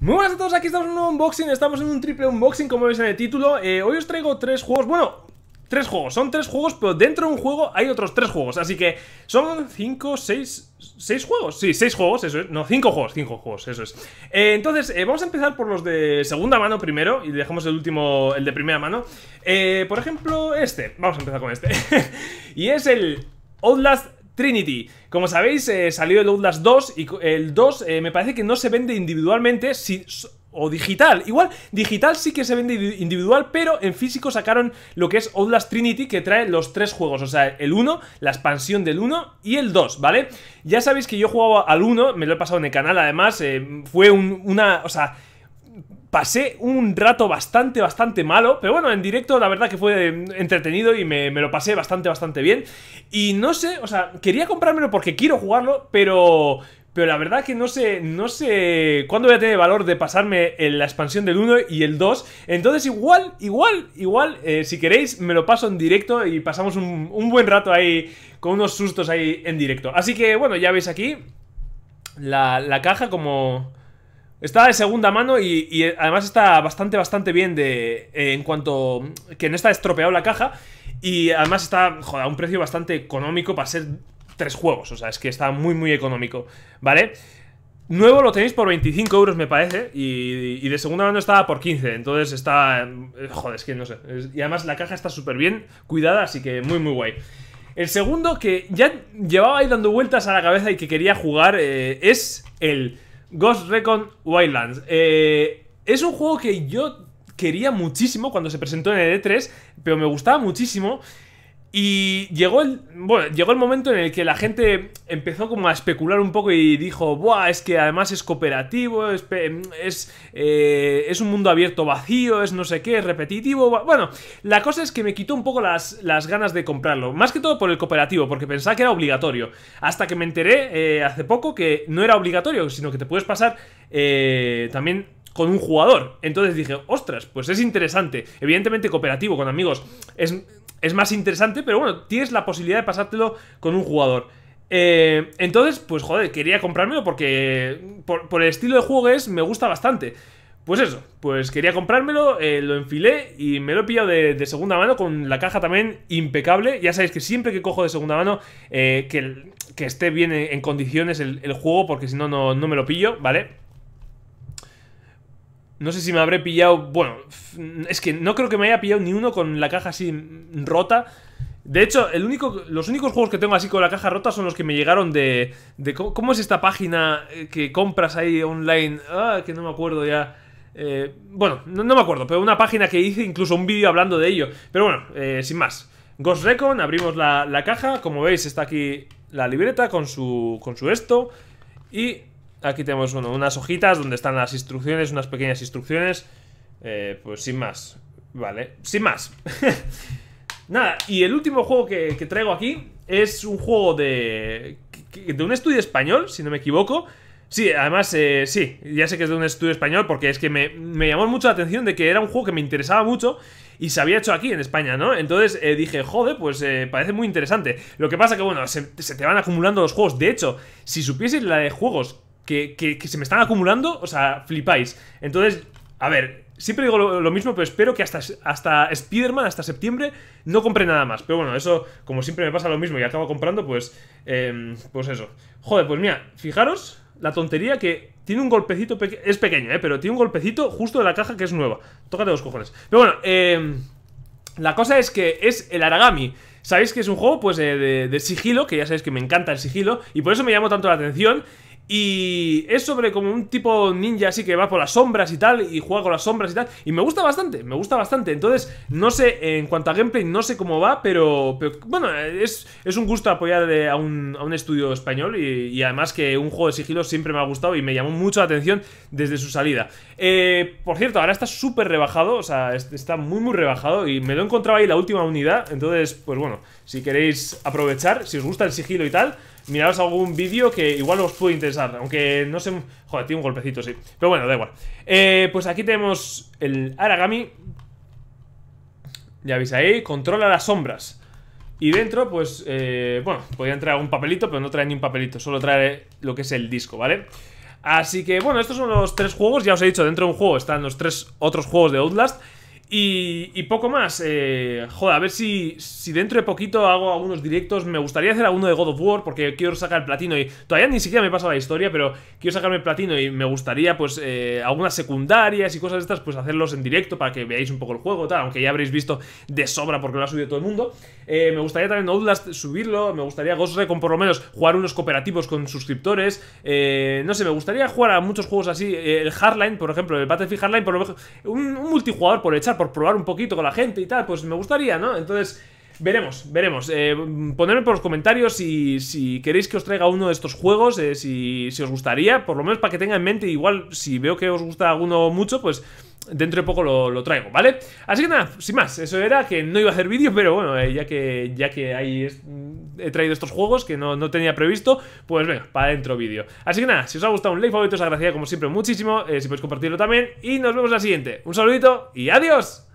Muy buenas a todos, aquí estamos en un nuevo unboxing, estamos en un triple unboxing como veis en el título eh, Hoy os traigo tres juegos, bueno, tres juegos, son tres juegos pero dentro de un juego hay otros tres juegos Así que son cinco, seis, seis juegos, sí, seis juegos, eso es, no, cinco juegos, cinco juegos, eso es eh, Entonces, eh, vamos a empezar por los de segunda mano primero y dejamos el último, el de primera mano Por ejemplo, este, vamos a empezar con este Y es el Outlast Trinity. Como sabéis, eh, salió el Outlast 2 y el 2 eh, me parece que no se vende individualmente o digital. Igual, digital sí que se vende individual, pero en físico sacaron lo que es Outlast Trinity que trae los tres juegos, o sea, el 1, la expansión del 1 y el 2, ¿vale? Ya sabéis que yo jugaba al 1, me lo he pasado en el canal además, eh, fue una, o sea... Pasé un rato bastante, bastante malo, pero bueno, en directo la verdad que fue em, entretenido y me, lo pasé bastante, bastante bien. Y no sé, o sea, quería comprármelo porque quiero jugarlo, pero... Pero la verdad que no sé, no sé cuándo voy a tener valor de pasarme en la expansión del 1 y el 2. Entonces igual, igual, igual, eh, si queréis me lo paso en directo y pasamos un, buen rato ahí con unos sustos ahí en directo. Así que bueno, ya veis aquí la, la caja como Está de segunda mano y, además está bastante, bastante bien de eh, en cuanto que no está estropeado la caja y además está joder, a un precio bastante económico para ser tres juegos, o sea, es que está muy, muy económico, ¿vale? Nuevo lo tenéis por 25 euros, me parece, y, de segunda mano estaba por 15, entonces está... Eh, joder, es que no sé. Y además la caja está súper bien cuidada, así que muy, muy guay. El segundo que ya llevaba ahí dando vueltas a la cabeza y que quería jugar eh, es el Ghost Recon Wildlands. Eh, es un juego que yo quería muchísimo cuando se presentó en el E3, pero me gustaba muchísimo. Y llegó el, bueno, llegó el momento en el que la gente empezó como a especular un poco y dijo, Buah, es que además es cooperativo, es, es, eh, es un mundo abierto vacío, es no sé qué, es repetitivo. Bueno, la cosa es que me quitó un poco las, las, ganas de comprarlo, más que todo por el cooperativo, porque pensaba que era obligatorio. Hasta que me enteré eh, hace poco que no era obligatorio, sino que te puedes pasar eh, también con un jugador. Entonces dije, ostras, pues es interesante. Evidentemente cooperativo con amigos es es más interesante, pero bueno, tienes la posibilidad de pasártelo con un jugador. Eh, entonces, pues joder, quería comprármelo porque por, el estilo de juego que es, me gusta bastante. Pues eso, pues quería comprármelo, eh, lo enfilé y me lo he pillado de, segunda mano con la caja también impecable. Ya sabéis que siempre que cojo de segunda mano, eh, que, que, esté bien en, condiciones el, el, juego, porque si no, no me lo pillo, ¿vale? No sé si me habré pillado. Bueno, es que no creo que me haya pillado ni uno con la caja así rota. De hecho, el único, los únicos juegos que tengo así con la caja rota son los que me llegaron de. de ¿Cómo es esta página eh, que compras ahí online? Ah, que no me acuerdo ya. Eh, bueno, no, me acuerdo, pero una página que hice, incluso un vídeo hablando de ello. Pero bueno, eh, sin más. Ghost Recon, abrimos la, la, caja. Como veis, está aquí la libreta con su, con su esto. Y Aquí tenemos bueno, unas hojitas donde están las instrucciones, unas pequeñas instrucciones. Eh, pues sin más. Vale, sin más. Nada, y el último juego que, traigo aquí es un juego de, de un estudio español, si no me equivoco. Sí, además, eh, sí, ya sé que es de un estudio español porque es que me, llamó mucho la atención de que era un juego que me interesaba mucho y se había hecho aquí en España, ¿no? Entonces eh, dije, joder, pues parece muy interesante. Lo que pasa que, bueno, se, se, te van acumulando los juegos. De hecho, si supieses la de juegos que, se me están acumulando, o sea, flipáis. Entonces, a ver, siempre digo lo, mismo, pero espero que hasta, hasta Spider-Man, hasta septiembre, no compre nada más. Pero bueno, eso, como siempre me pasa lo mismo y acabo comprando, pues, em, pues eso. Joder, pues mira, fijaros la tontería que tiene un golpecito, es pequeño, eh, pero tiene un golpecito justo de la caja que es nueva. Tócate los cojones. Pero bueno, em, la cosa es que es el Aragami. Sabéis que es un juego pues de, sigilo, que ya sabéis que me encanta el sigilo, y por eso me llamó tanto la atención. Y es sobre como un tipo ninja así que va por las sombras y tal, y juega con las sombras y tal. Y me gusta bastante, me gusta bastante. Entonces, no sé, en cuanto a gameplay, no sé cómo va, pero, bueno, es, es, un gusto apoyar eh, a un, estudio español. Y, además que un juego de sigilo siempre me ha gustado y me llamó mucho la atención desde su salida. Eh, por cierto, ahora está súper rebajado, o sea, está muy, muy rebajado. Y me lo he encontrado ahí la última unidad. Entonces, pues bueno, si queréis aprovechar, si os gusta el sigilo y tal mirados algún vídeo que igual os puede interesar. Aunque no sé... Joder, tiene un golpecito, sí. Pero bueno, da igual. Eh, pues aquí tenemos el Aragami. Ya veis ahí. Controla las sombras. Y dentro, pues, eh, bueno, podría entrar un papelito, pero no trae ni un papelito. Solo trae lo que es el disco, ¿vale? Así que, bueno, estos son los tres juegos. Ya os he dicho, dentro de un juego están los tres otros juegos de Outlast. Y, poco más. Eh, joder, a ver si, si dentro de poquito hago algunos directos. Me gustaría hacer alguno de God of War porque quiero sacar el platino y todavía ni siquiera me he pasado la historia, pero quiero sacarme el platino y me gustaría pues eh, algunas secundarias y cosas de estas, pues hacerlos en directo para que veáis un poco el juego, tal, aunque ya habréis visto de sobra porque lo ha subido todo el mundo. Eh, me gustaría también Outlast subirlo. Me gustaría Ghost Recon por lo menos jugar unos cooperativos con suscriptores. Eh, no sé, me gustaría jugar a muchos juegos así. Eh, el Hardline, por ejemplo, el Battlefield Hardline, por lo Un, multijugador por echar, por probar un poquito con la gente y tal. Pues me gustaría, ¿no? Entonces... Veremos, veremos. ponedme por los comentarios si, si, queréis que os traiga uno de estos juegos, si, si os gustaría, por lo menos para que tenga en mente, igual si veo que os gusta alguno mucho, pues dentro de poco lo, traigo, ¿vale? Así que nada, sin más, eso era que no iba a hacer vídeo, pero bueno, eh, ya que, ya que ahí mm, he traído estos juegos que no, tenía previsto, pues venga, para dentro vídeo. Así que nada, si os ha gustado un like favorito, os agradecería como siempre muchísimo, eh, si podéis compartirlo también, y nos vemos en la siguiente. Un saludito y adiós.